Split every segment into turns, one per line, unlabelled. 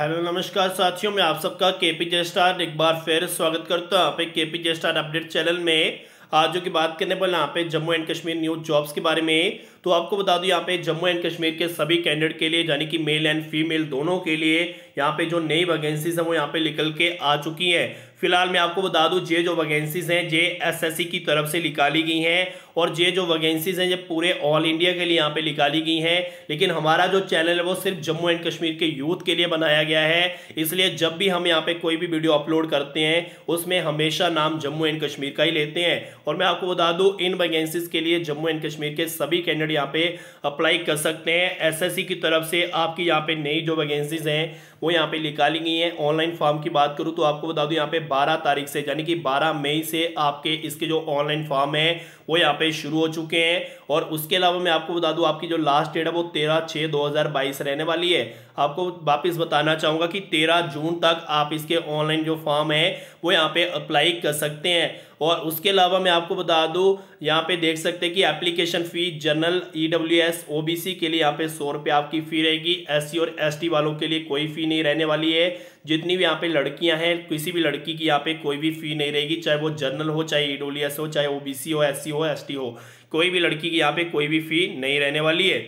hello नमस्कार साथियों मैं आप सबका के पी जे स्टार एक बार फिर स्वागत करता हूँ पे K P J star update channel में आज जो की बात करने वाले यहाँ पे Jammu and Kashmir news jobs के बारे में तो आपको बता दूं यहाँ पे जम्मू एंड कश्मीर के सभी कैंडिडेट के लिए यानी कि मेल एंड फीमेल दोनों के लिए यहाँ पे जो नई वैकेंसीज हैं वो यहाँ पे निकल के आ चुकी हैं फिलहाल मैं आपको बता दूं जे जो वैकेंसीज हैं जे एसएससी की तरफ से निकाली गई हैं और जे जो वैकेंसीज हैं ये पूरे ऑल इंडिया के लिए यहाँ पे निकाली गई हैं लेकिन हमारा जो चैनल है वो सिर्फ जम्मू एंड कश्मीर के यूथ के लिए बनाया गया है इसलिए जब भी हम यहाँ पे कोई भी वीडियो अपलोड करते हैं उसमें हमेशा नाम जम्मू एंड कश्मीर का ही लेते हैं और मैं आपको बता दूँ इन वैकेंसीज के लिए जम्मू एंड कश्मीर के सभी कैंडिडेट यहाँ पे अप्लाई कर सकते हैं सी की तरफ से आपकी यहाँ पे नई जो वैकेंसीज हैं वो यहाँ पे निकाली गई हैं ऑनलाइन फॉर्म की बात करूँ तो आपको बता दूँ यहाँ पे बारह तारीख से यानी कि बारह मई से आपके इसके जो ऑनलाइन फॉर्म है वो यहाँ पे शुरू हो चुके हैं और उसके अलावा मैं आपको बता दूं आपकी जो लास्ट डेट है वो तेरह छः बाईस रहने वाली है आपको वापस बताना चाहूँगा कि तेरह जून तक आप इसके ऑनलाइन जो फॉर्म है वो यहाँ पे अप्लाई कर सकते हैं और उसके अलावा मैं आपको बता दूँ यहाँ पे देख सकते हैं कि application fee general E W S O B C के लिए यहाँ पे सौ रुपये आपकी फ़ी रहेगी एस सी और एस टी वालों के लिए कोई फ़ी नहीं रहने वाली है जितनी भी यहाँ पे लड़कियाँ हैं किसी भी लड़की की यहाँ पे कोई भी फ़ी नहीं रहेगी चाहे वो जनरल हो चाहे ई डब्ल्यू एस हो चाहे ओ बी सी हो एस सी हो एस टी हो कोई भी लड़की की यहाँ पे कोई भी फ़ी नहीं रहने वाली है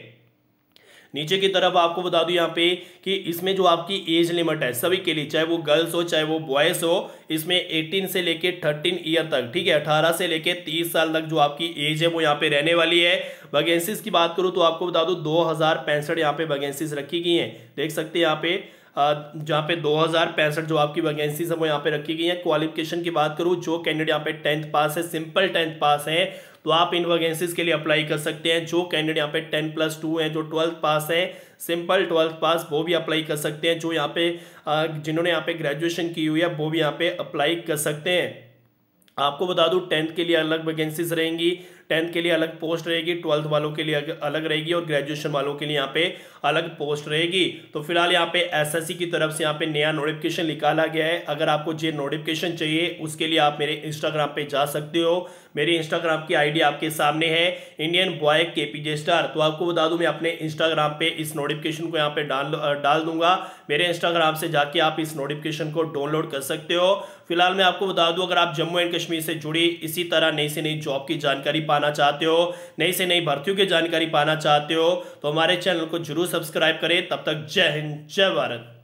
नीचे की तरफ आपको बता दूं यहाँ पे कि इसमें जो आपकी एज लिमिट है सभी के लिए चाहे वो गर्ल्स हो चाहे वो बॉयज हो इसमें 18 से लेके 13 ईयर तक ठीक है 18 से लेके 30 साल तक जो आपकी एज है वो यहाँ पे रहने वाली है वैकेंसीज की बात करूँ तो आपको बता दूँ दो हजार पैंसठ यहाँ पे वैकेंसीज रखी गई हैं देख सकते हैं यहाँ पे जहाँ पे दो हज़ार पैंसठ जो आपकी वैकेंसीज है वो यहाँ पे रखी गई हैं क्वालिफिकेशन की बात करूँ जो कैंडिडेट यहाँ पे टेंथ पास है सिंपल टेंथ पास है तो आप इन वैकेंसीज के लिए अप्लाई कर सकते हैं जो कैंडिडेट यहाँ पे टेन प्लस टू है जो ट्वेल्थ पास है सिंपल ट्वेल्थ पास वो भी अप्लाई कर सकते हैं जो यहाँ पे जिन्होंने यहाँ पे ग्रेजुएशन की हुई है वो भी यहाँ पे अप्लाई कर सकते हैं आपको बता दूं टेंथ के लिए अलग वैकेंसीज रहेंगी टेंथ के लिए अलग पोस्ट रहेगी ट्वेल्थ वालों के लिए अलग रहेगी और ग्रेजुएशन वालों के लिए यहाँ पे अलग पोस्ट रहेगी तो फिलहाल यहाँ पे एसएससी की तरफ से यहाँ पे नया नोटिफिकेशन निकाला गया है अगर आपको जे नोटिफिकेशन चाहिए उसके लिए आप मेरे इंस्टाग्राम पे जा सकते हो मेरी इंस्टाग्राम की आईडी आपके सामने है Indian boy K P J star तो आपको बता दूं मैं अपने इंस्टाग्राम पे इस नोटिफिकेशन को यहाँ पे डाल डाल दूंगा मेरे इंस्टाग्राम से जाके आप इस नोटिफिकेशन को डाउनलोड कर सकते हो फिलहाल मैं आपको बता दूं अगर आप जम्मू एंड कश्मीर से जुड़ी इसी तरह नई से नई जॉब की जानकारी पाना चाहते हो नई से नई भर्तियों की जानकारी पाना चाहते हो तो हमारे चैनल को जरूर सब्सक्राइब करें तब तक जय हिंद जय भारत